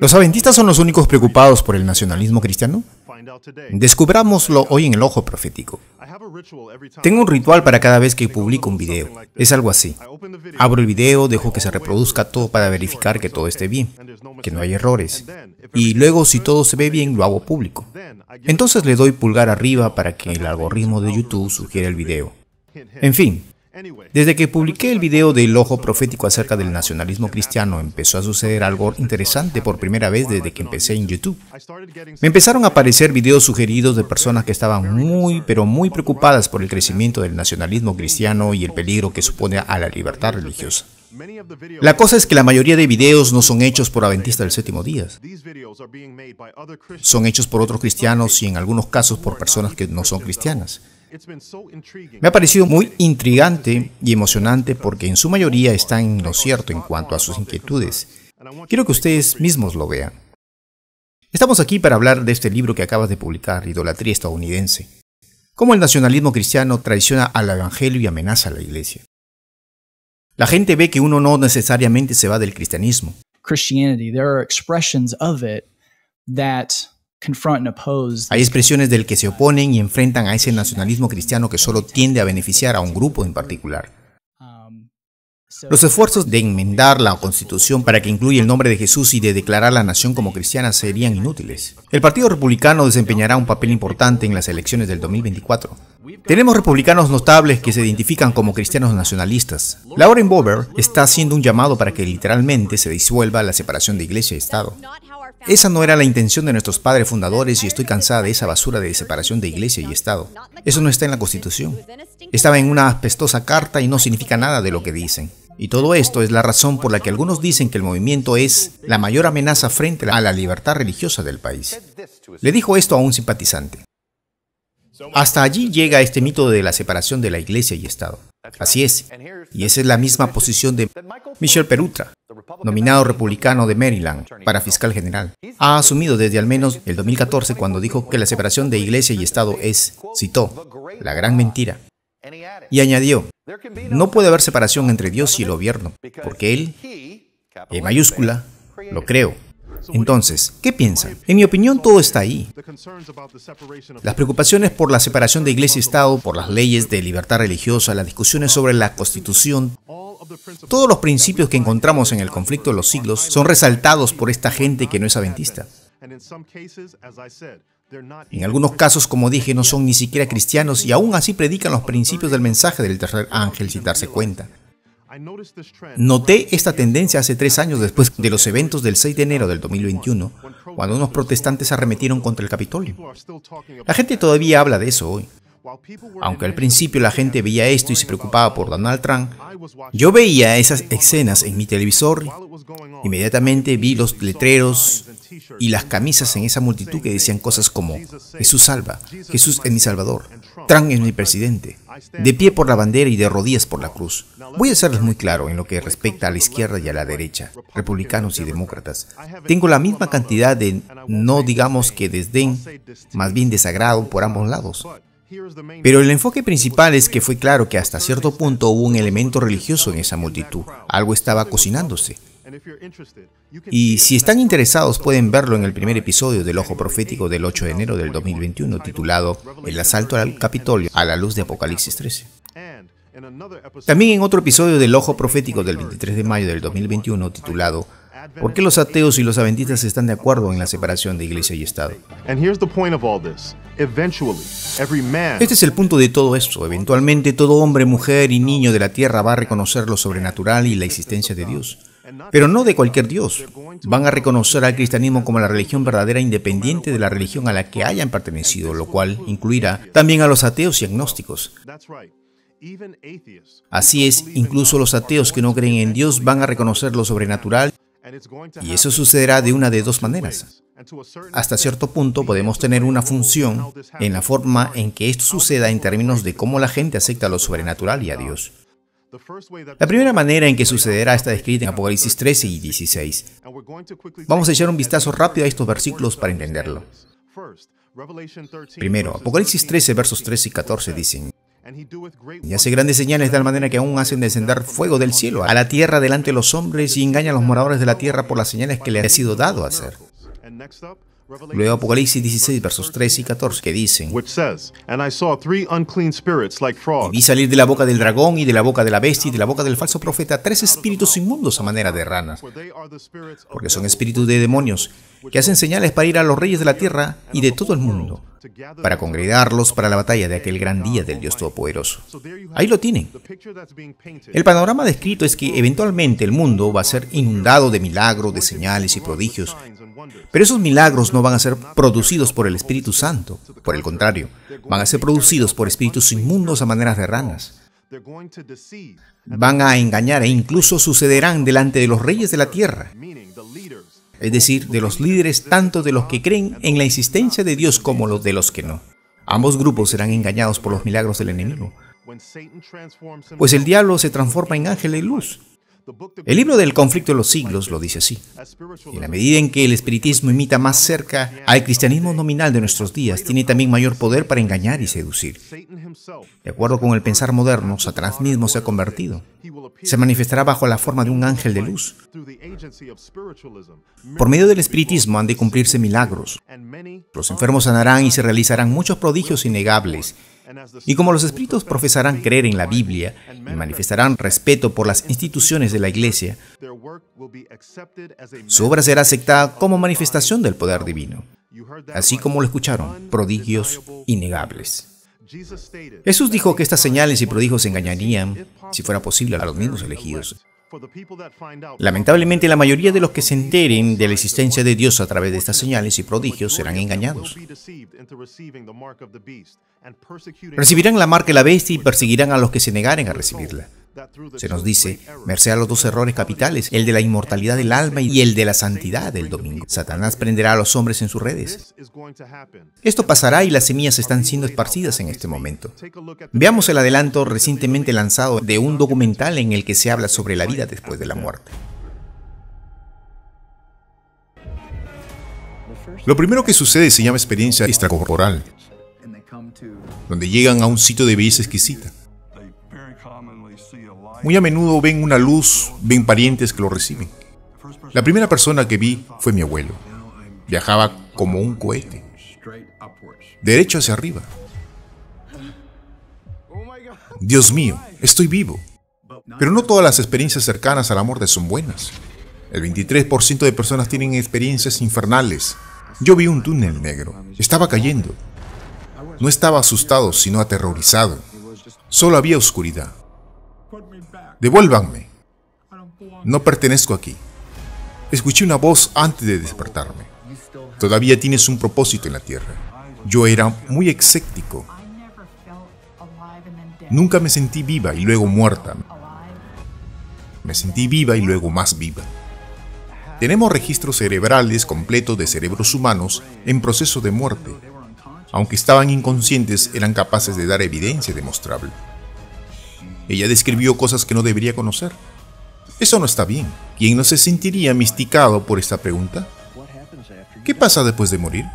¿Los adventistas son los únicos preocupados por el nacionalismo cristiano? Descubrámoslo hoy en el ojo profético. Tengo un ritual para cada vez que publico un video. Es algo así. Abro el video, dejo que se reproduzca todo para verificar que todo esté bien, que no hay errores. Y luego si todo se ve bien, lo hago público. Entonces le doy pulgar arriba para que el algoritmo de YouTube sugiera el video. En fin, desde que publiqué el video del ojo profético acerca del nacionalismo cristiano, empezó a suceder algo interesante por primera vez desde que empecé en YouTube. Me empezaron a aparecer videos sugeridos de personas que estaban muy, pero muy preocupadas por el crecimiento del nacionalismo cristiano y el peligro que supone a la libertad religiosa. La cosa es que la mayoría de videos no son hechos por adventistas del séptimo día. Son hechos por otros cristianos y en algunos casos por personas que no son cristianas. Me ha parecido muy intrigante y emocionante porque en su mayoría está en lo cierto en cuanto a sus inquietudes. Quiero que ustedes mismos lo vean. Estamos aquí para hablar de este libro que acabas de publicar, Idolatría estadounidense. Cómo el nacionalismo cristiano traiciona al Evangelio y amenaza a la Iglesia. La gente ve que uno no necesariamente se va del cristianismo. Hay expresiones del que se oponen y enfrentan a ese nacionalismo cristiano que solo tiende a beneficiar a un grupo en particular. Um, Los esfuerzos de enmendar la Constitución para que incluya el nombre de Jesús y de declarar la nación como cristiana serían inútiles. El Partido Republicano desempeñará un papel importante en las elecciones del 2024. Tenemos republicanos notables que se identifican como cristianos nacionalistas. Lauren Boebert está haciendo un llamado para que literalmente se disuelva la separación de iglesia y Estado. Esa no era la intención de nuestros padres fundadores y estoy cansada de esa basura de separación de iglesia y Estado. Eso no está en la Constitución. Estaba en una apestosa carta y no significa nada de lo que dicen. Y todo esto es la razón por la que algunos dicen que el movimiento es la mayor amenaza frente a la libertad religiosa del país. Le dijo esto a un simpatizante. Hasta allí llega este mito de la separación de la iglesia y Estado. Así es. Y esa es la misma posición de Michel Perutra, nominado republicano de Maryland para fiscal general. Ha asumido desde al menos el 2014 cuando dijo que la separación de iglesia y Estado es, citó, la gran mentira. Y añadió, no puede haber separación entre Dios y el gobierno, porque Él, en mayúscula, lo creo. Entonces, ¿qué piensan? En mi opinión, todo está ahí. Las preocupaciones por la separación de iglesia y Estado, por las leyes de libertad religiosa, las discusiones sobre la constitución, todos los principios que encontramos en el conflicto de los siglos son resaltados por esta gente que no es adventista. En algunos casos, como dije, no son ni siquiera cristianos y aún así predican los principios del mensaje del tercer ángel sin darse cuenta. Noté esta tendencia hace tres años después de los eventos del 6 de enero del 2021, cuando unos protestantes arremetieron contra el Capitolio. La gente todavía habla de eso hoy. Aunque al principio la gente veía esto y se preocupaba por Donald Trump, yo veía esas escenas en mi televisor, inmediatamente vi los letreros y las camisas en esa multitud que decían cosas como Jesús salva, Jesús es mi salvador, Trump es mi presidente, de pie por la bandera y de rodillas por la cruz. Voy a serles muy claro en lo que respecta a la izquierda y a la derecha, republicanos y demócratas. Tengo la misma cantidad de, no digamos que desdén, más bien desagrado por ambos lados. Pero el enfoque principal es que fue claro que hasta cierto punto hubo un elemento religioso en esa multitud. Algo estaba cocinándose. Y si están interesados pueden verlo en el primer episodio del Ojo Profético del 8 de enero del 2021 titulado El asalto al Capitolio a la luz de Apocalipsis 13. También en otro episodio del Ojo Profético del 23 de mayo del 2021 titulado ¿Por qué los ateos y los adventistas están de acuerdo en la separación de iglesia y Estado? Este es el punto de todo esto. Eventualmente todo hombre, mujer y niño de la tierra va a reconocer lo sobrenatural y la existencia de Dios. Pero no de cualquier Dios. Van a reconocer al cristianismo como la religión verdadera independiente de la religión a la que hayan pertenecido, lo cual incluirá también a los ateos y agnósticos. Así es, incluso los ateos que no creen en Dios van a reconocer lo sobrenatural y eso sucederá de una de dos maneras. Hasta cierto punto podemos tener una función en la forma en que esto suceda en términos de cómo la gente acepta lo sobrenatural y a Dios. La primera manera en que sucederá está descrita en Apocalipsis 13 y 16. Vamos a echar un vistazo rápido a estos versículos para entenderlo. Primero, Apocalipsis 13, versos 13 y 14 dicen, y hace grandes señales de tal manera que aún hacen descender fuego del cielo a la tierra delante de los hombres y engaña a los moradores de la tierra por las señales que le ha sido dado a hacer. Luego Apocalipsis 16, versos 3 y 14, que dicen, vi salir de la boca del dragón y de la boca de la bestia y de la boca del falso profeta tres espíritus inmundos a manera de ranas, porque son espíritus de demonios que hacen señales para ir a los reyes de la tierra y de todo el mundo, para congregarlos para la batalla de aquel gran día del Dios Todopoderoso. Ahí lo tienen. El panorama descrito es que eventualmente el mundo va a ser inundado de milagros, de señales y prodigios, pero esos milagros no van a ser producidos por el Espíritu Santo, por el contrario, van a ser producidos por espíritus inmundos a maneras de ranas. Van a engañar e incluso sucederán delante de los reyes de la tierra es decir, de los líderes tanto de los que creen en la existencia de Dios como los de los que no. Ambos grupos serán engañados por los milagros del enemigo, pues el diablo se transforma en ángel de luz el libro del conflicto de los siglos lo dice así. En la medida en que el espiritismo imita más cerca al cristianismo nominal de nuestros días, tiene también mayor poder para engañar y seducir. De acuerdo con el pensar moderno, Satanás mismo se ha convertido. Se manifestará bajo la forma de un ángel de luz. Por medio del espiritismo han de cumplirse milagros. Los enfermos sanarán y se realizarán muchos prodigios innegables y como los espíritus profesarán creer en la Biblia y manifestarán respeto por las instituciones de la Iglesia, su obra será aceptada como manifestación del poder divino, así como lo escucharon, prodigios innegables. Jesús dijo que estas señales y prodigios engañarían, si fuera posible, a los mismos elegidos, Lamentablemente la mayoría de los que se enteren de la existencia de Dios a través de estas señales y prodigios serán engañados. Recibirán la marca de la bestia y perseguirán a los que se negaren a recibirla. Se nos dice, merced a los dos errores capitales, el de la inmortalidad del alma y el de la santidad del domingo. Satanás prenderá a los hombres en sus redes. Esto pasará y las semillas están siendo esparcidas en este momento. Veamos el adelanto recientemente lanzado de un documental en el que se habla sobre la vida después de la muerte. Lo primero que sucede se llama experiencia extracorporal, donde llegan a un sitio de belleza exquisita. Muy a menudo ven una luz, ven parientes que lo reciben. La primera persona que vi fue mi abuelo. Viajaba como un cohete, derecho hacia arriba. Dios mío, estoy vivo. Pero no todas las experiencias cercanas al amor son buenas. El 23% de personas tienen experiencias infernales. Yo vi un túnel negro. Estaba cayendo. No estaba asustado, sino aterrorizado. Solo había oscuridad. Devuélvanme. No pertenezco aquí. Escuché una voz antes de despertarme. Todavía tienes un propósito en la tierra. Yo era muy escéptico. Nunca me sentí viva y luego muerta. Me sentí viva y luego más viva. Tenemos registros cerebrales completos de cerebros humanos en proceso de muerte. Aunque estaban inconscientes, eran capaces de dar evidencia demostrable. Ella describió cosas que no debería conocer. Eso no está bien. ¿Quién no se sentiría misticado por esta pregunta? ¿Qué pasa después de morir?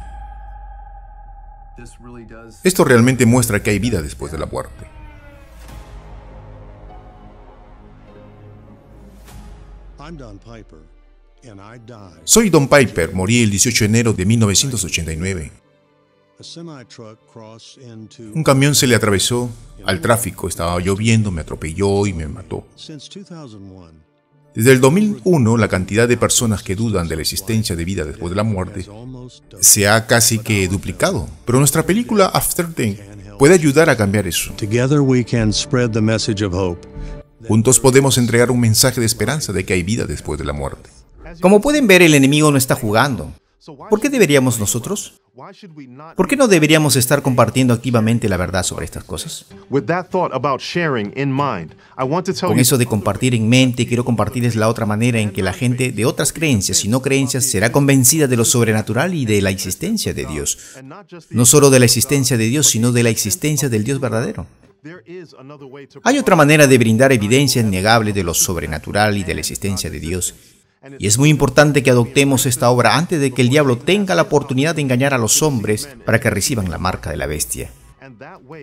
Esto realmente muestra que hay vida después de la muerte. Soy Don Piper, morí el 18 de enero de 1989. Un camión se le atravesó al tráfico, estaba lloviendo, me atropelló y me mató. Desde el 2001, la cantidad de personas que dudan de la existencia de vida después de la muerte se ha casi que duplicado. Pero nuestra película After Death puede ayudar a cambiar eso. Juntos podemos entregar un mensaje de esperanza de que hay vida después de la muerte. Como pueden ver, el enemigo no está jugando. ¿Por qué deberíamos nosotros? ¿Por qué no deberíamos estar compartiendo activamente la verdad sobre estas cosas? Con eso de compartir en mente, quiero compartirles la otra manera en que la gente de otras creencias y no creencias será convencida de lo sobrenatural y de la existencia de Dios. No solo de la existencia de Dios, sino de la existencia del Dios verdadero. Hay otra manera de brindar evidencia innegable de lo sobrenatural y de la existencia de Dios y es muy importante que adoptemos esta obra antes de que el diablo tenga la oportunidad de engañar a los hombres para que reciban la marca de la bestia.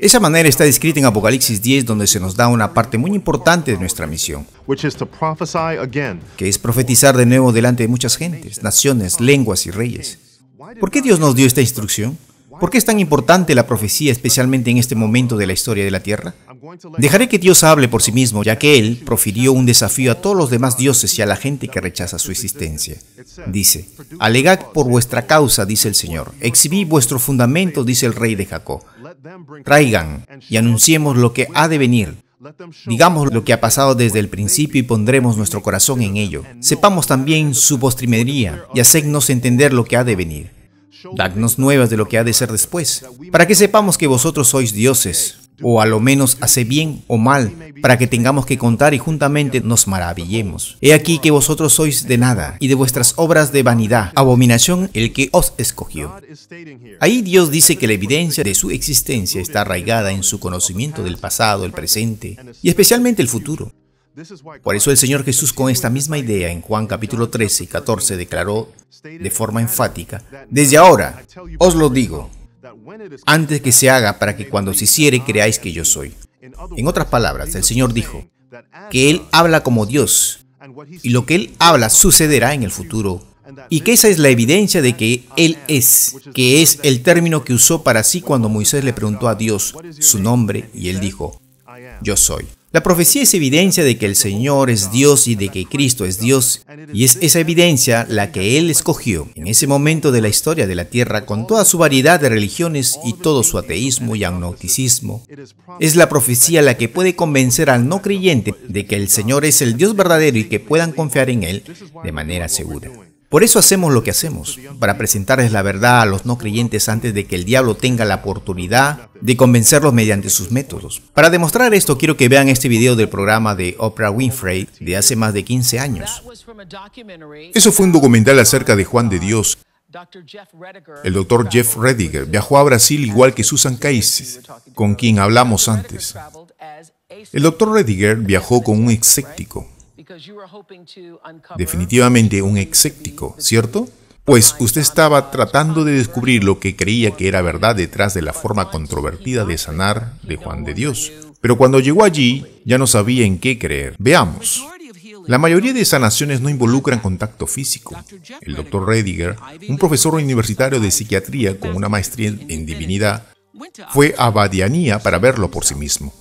Esa manera está descrita en Apocalipsis 10 donde se nos da una parte muy importante de nuestra misión, que es profetizar de nuevo delante de muchas gentes, naciones, lenguas y reyes. ¿Por qué Dios nos dio esta instrucción? ¿Por qué es tan importante la profecía, especialmente en este momento de la historia de la Tierra? Dejaré que Dios hable por sí mismo, ya que Él profirió un desafío a todos los demás dioses y a la gente que rechaza su existencia. Dice, alegad por vuestra causa, dice el Señor, exhibid vuestro fundamento, dice el rey de Jacob. Traigan y anunciemos lo que ha de venir, Digamos lo que ha pasado desde el principio y pondremos nuestro corazón en ello. Sepamos también su postrimería y hacednos entender lo que ha de venir. Dadnos nuevas de lo que ha de ser después, para que sepamos que vosotros sois dioses, o a lo menos hace bien o mal, para que tengamos que contar y juntamente nos maravillemos. He aquí que vosotros sois de nada, y de vuestras obras de vanidad, abominación el que os escogió. Ahí Dios dice que la evidencia de su existencia está arraigada en su conocimiento del pasado, el presente y especialmente el futuro. Por eso el Señor Jesús con esta misma idea en Juan capítulo 13 y 14 declaró de forma enfática, desde ahora os lo digo, antes que se haga para que cuando se hiciere creáis que yo soy. En otras palabras, el Señor dijo que Él habla como Dios y lo que Él habla sucederá en el futuro y que esa es la evidencia de que Él es, que es el término que usó para sí cuando Moisés le preguntó a Dios su nombre y Él dijo, yo soy. La profecía es evidencia de que el Señor es Dios y de que Cristo es Dios, y es esa evidencia la que Él escogió en ese momento de la historia de la Tierra con toda su variedad de religiones y todo su ateísmo y agnosticismo. Es la profecía la que puede convencer al no creyente de que el Señor es el Dios verdadero y que puedan confiar en Él de manera segura. Por eso hacemos lo que hacemos, para presentarles la verdad a los no creyentes antes de que el diablo tenga la oportunidad de convencerlos mediante sus métodos. Para demostrar esto, quiero que vean este video del programa de Oprah Winfrey de hace más de 15 años. Eso fue un documental acerca de Juan de Dios. El doctor Jeff Rediger viajó a Brasil igual que Susan Casey, con quien hablamos antes. El doctor Rediger viajó con un escéptico. Definitivamente un escéptico, ¿cierto? Pues usted estaba tratando de descubrir lo que creía que era verdad detrás de la forma controvertida de sanar de Juan de Dios. Pero cuando llegó allí, ya no sabía en qué creer. Veamos. La mayoría de sanaciones no involucran contacto físico. El doctor Rediger, un profesor universitario de psiquiatría con una maestría en divinidad, fue a Badianía para verlo por sí mismo.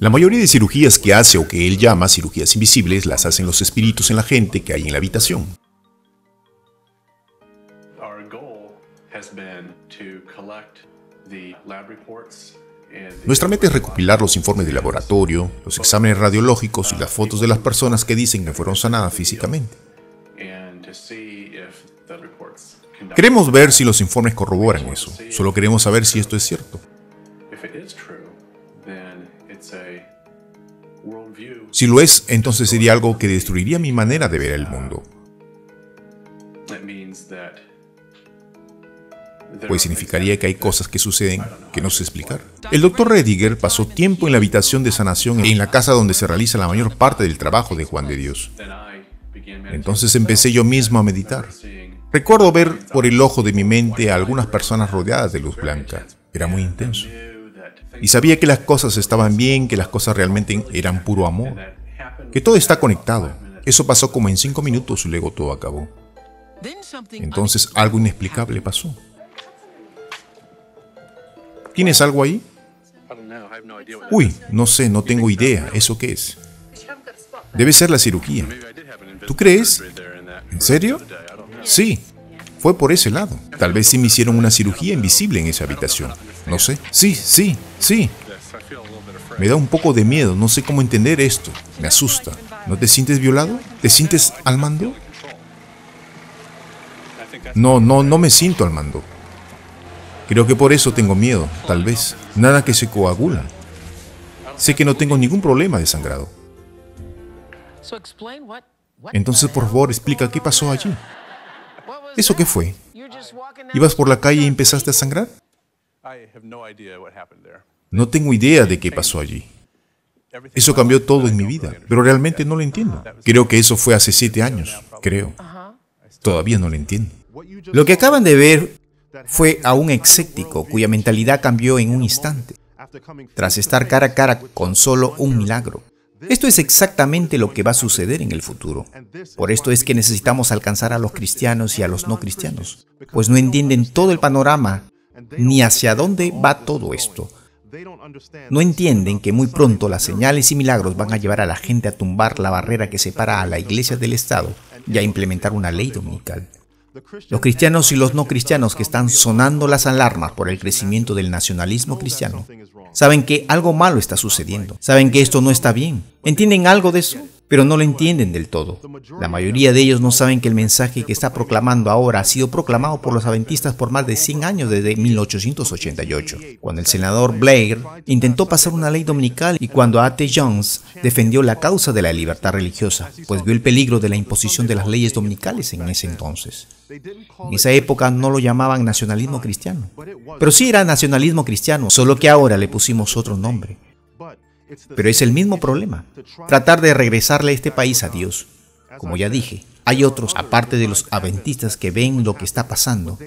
La mayoría de cirugías que hace o que él llama cirugías invisibles las hacen los espíritus en la gente que hay en la habitación. Nuestra meta es recopilar los informes de laboratorio, los exámenes radiológicos y las fotos de las personas que dicen que fueron sanadas físicamente. Queremos ver si los informes corroboran eso. Solo queremos saber si esto es cierto. Si lo es, entonces sería algo que destruiría mi manera de ver el mundo. Pues significaría que hay cosas que suceden que no sé explicar. El doctor Rediger pasó tiempo en la habitación de sanación Y en la casa donde se realiza la mayor parte del trabajo de Juan de Dios. Entonces empecé yo mismo a meditar. Recuerdo ver por el ojo de mi mente a algunas personas rodeadas de luz blanca. Era muy intenso. Y sabía que las cosas estaban bien, que las cosas realmente eran puro amor, que todo está conectado. Eso pasó como en cinco minutos y luego todo acabó. Entonces algo inexplicable pasó. ¿Tienes algo ahí? Uy, no sé, no tengo idea. ¿Eso qué es? Debe ser la cirugía. ¿Tú crees? ¿En serio? Sí, fue por ese lado. Tal vez sí me hicieron una cirugía invisible en esa habitación. No sé. Sí, sí, sí. Me da un poco de miedo, no sé cómo entender esto. Me asusta. ¿No te sientes violado? ¿Te sientes al mando? No, no, no me siento al mando. Creo que por eso tengo miedo, tal vez. Nada que se coagula. Sé que no tengo ningún problema de sangrado. Entonces, por favor, explica qué pasó allí. ¿Eso qué fue? ¿Ibas por la calle y empezaste a sangrar? No tengo idea de qué pasó allí. Eso cambió todo en mi vida, pero realmente no lo entiendo. Creo que eso fue hace siete años, creo. Todavía no lo entiendo. Lo que acaban de ver fue a un escéptico cuya mentalidad cambió en un instante, tras estar cara a cara con solo un milagro. Esto es exactamente lo que va a suceder en el futuro. Por esto es que necesitamos alcanzar a los cristianos y a los no cristianos, pues no entienden todo el panorama ni hacia dónde va todo esto. No entienden que muy pronto las señales y milagros van a llevar a la gente a tumbar la barrera que separa a la iglesia del Estado y a implementar una ley dominical. Los cristianos y los no cristianos que están sonando las alarmas por el crecimiento del nacionalismo cristiano saben que algo malo está sucediendo, saben que esto no está bien. ¿Entienden algo de eso? pero no lo entienden del todo. La mayoría de ellos no saben que el mensaje que está proclamando ahora ha sido proclamado por los adventistas por más de 100 años desde 1888, cuando el senador Blair intentó pasar una ley dominical y cuando A.T. Jones defendió la causa de la libertad religiosa, pues vio el peligro de la imposición de las leyes dominicales en ese entonces. En esa época no lo llamaban nacionalismo cristiano, pero sí era nacionalismo cristiano, solo que ahora le pusimos otro nombre. Pero es el mismo problema, tratar de regresarle a este país a Dios. Como ya dije, hay otros, aparte de los adventistas, que ven lo que está pasando,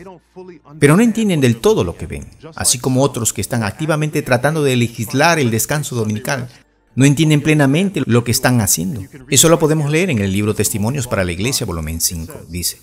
pero no entienden del todo lo que ven, así como otros que están activamente tratando de legislar el descanso dominical. No entienden plenamente lo que están haciendo. Eso lo podemos leer en el libro Testimonios para la Iglesia, volumen 5. Dice,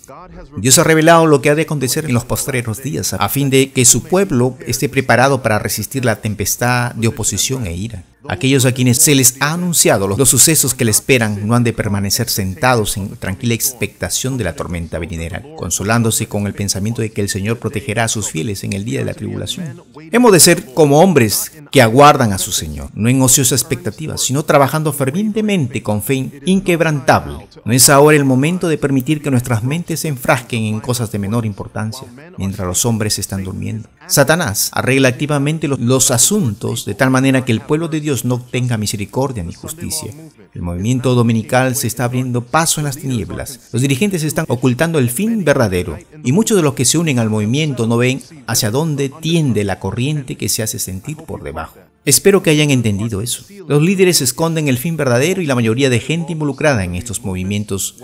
Dios ha revelado lo que ha de acontecer en los postreros días, a fin de que su pueblo esté preparado para resistir la tempestad de oposición e ira. Aquellos a quienes se les ha anunciado los, sucesos que le esperan no han de permanecer sentados en tranquila expectación de la tormenta venidera, consolándose con el pensamiento de que el Señor protegerá a sus fieles en el día de la tribulación. Hemos de ser como hombres que aguardan a su Señor, no en ociosa expectativas sino trabajando fervientemente con fe inquebrantable. No es ahora el momento de permitir que nuestras mentes se enfrasquen en cosas de menor importancia, mientras los hombres están durmiendo. Satanás arregla activamente los asuntos de tal manera que el pueblo de Dios no tenga misericordia ni justicia. El movimiento dominical se está abriendo paso en las tinieblas. Los dirigentes están ocultando el fin verdadero y muchos de los que se unen al movimiento no ven hacia dónde tiende la corriente que se hace sentir por debajo. Espero que hayan entendido eso. Los líderes esconden el fin verdadero y la mayoría de gente involucrada en estos movimientos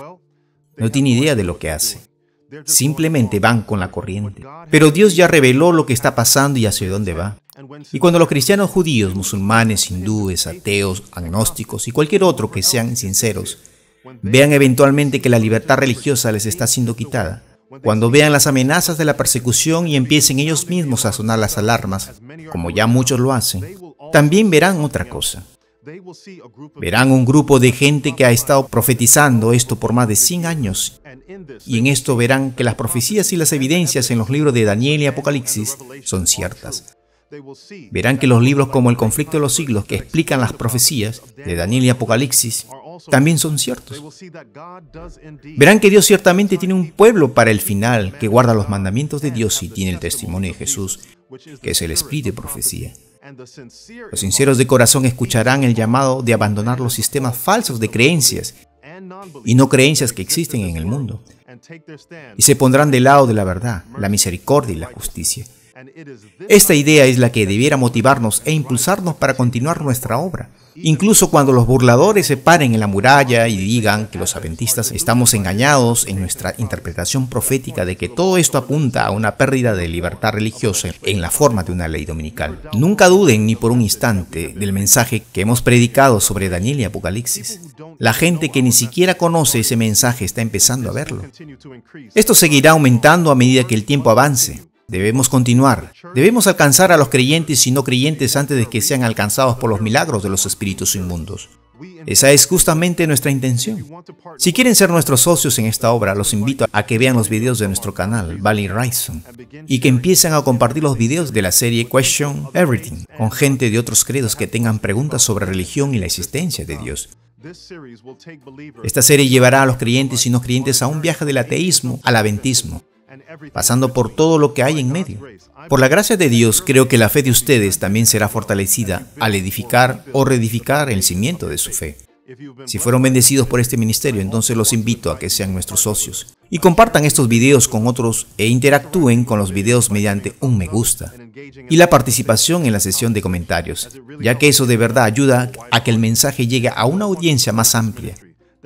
no tiene idea de lo que hace. Simplemente van con la corriente. Pero Dios ya reveló lo que está pasando y hacia dónde va. Y cuando los cristianos judíos, musulmanes, hindúes, ateos, agnósticos y cualquier otro que sean sinceros, vean eventualmente que la libertad religiosa les está siendo quitada, cuando vean las amenazas de la persecución y empiecen ellos mismos a sonar las alarmas, como ya muchos lo hacen, también verán otra cosa. Verán un grupo de gente que ha estado profetizando esto por más de 100 años. Y en esto verán que las profecías y las evidencias en los libros de Daniel y Apocalipsis son ciertas. Verán que los libros como El conflicto de los siglos, que explican las profecías de Daniel y Apocalipsis, también son ciertos. Verán que Dios ciertamente tiene un pueblo para el final que guarda los mandamientos de Dios y tiene el testimonio de Jesús, que es el espíritu de profecía. Los sinceros de corazón escucharán el llamado de abandonar los sistemas falsos de creencias y no creencias que existen en el mundo, y se pondrán de lado de la verdad, la misericordia y la justicia. Esta idea es la que debiera motivarnos e impulsarnos para continuar nuestra obra. Incluso cuando los burladores se paren en la muralla y digan que los adventistas estamos engañados en nuestra interpretación profética de que todo esto apunta a una pérdida de libertad religiosa en la forma de una ley dominical. Nunca duden ni por un instante del mensaje que hemos predicado sobre Daniel y Apocalipsis. La gente que ni siquiera conoce ese mensaje está empezando a verlo. Esto seguirá aumentando a medida que el tiempo avance. Debemos continuar. Debemos alcanzar a los creyentes y no creyentes antes de que sean alcanzados por los milagros de los espíritus inmundos. Esa es justamente nuestra intención. Si quieren ser nuestros socios en esta obra, los invito a que vean los videos de nuestro canal, Valley Rising, y que empiecen a compartir los videos de la serie Question Everything con gente de otros credos que tengan preguntas sobre religión y la existencia de Dios. Esta serie llevará a los creyentes y no creyentes a un viaje del ateísmo al aventismo pasando por todo lo que hay en medio. Por la gracia de Dios, creo que la fe de ustedes también será fortalecida al edificar o reedificar el cimiento de su fe. Si fueron bendecidos por este ministerio, entonces los invito a que sean nuestros socios y compartan estos videos con otros e interactúen con los videos mediante un me gusta y la participación en la sesión de comentarios, ya que eso de verdad ayuda a que el mensaje llegue a una audiencia más amplia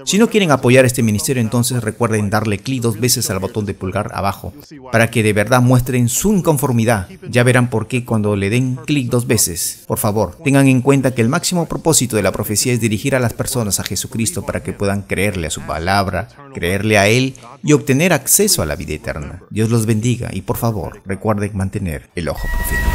si no quieren apoyar este ministerio, entonces recuerden darle clic dos veces al botón de pulgar abajo, para que de verdad muestren su inconformidad. Ya verán por qué cuando le den clic dos veces. Por favor, tengan en cuenta que el máximo propósito de la profecía es dirigir a las personas a Jesucristo para que puedan creerle a su palabra, creerle a Él y obtener acceso a la vida eterna. Dios los bendiga y por favor, recuerden mantener el ojo profético.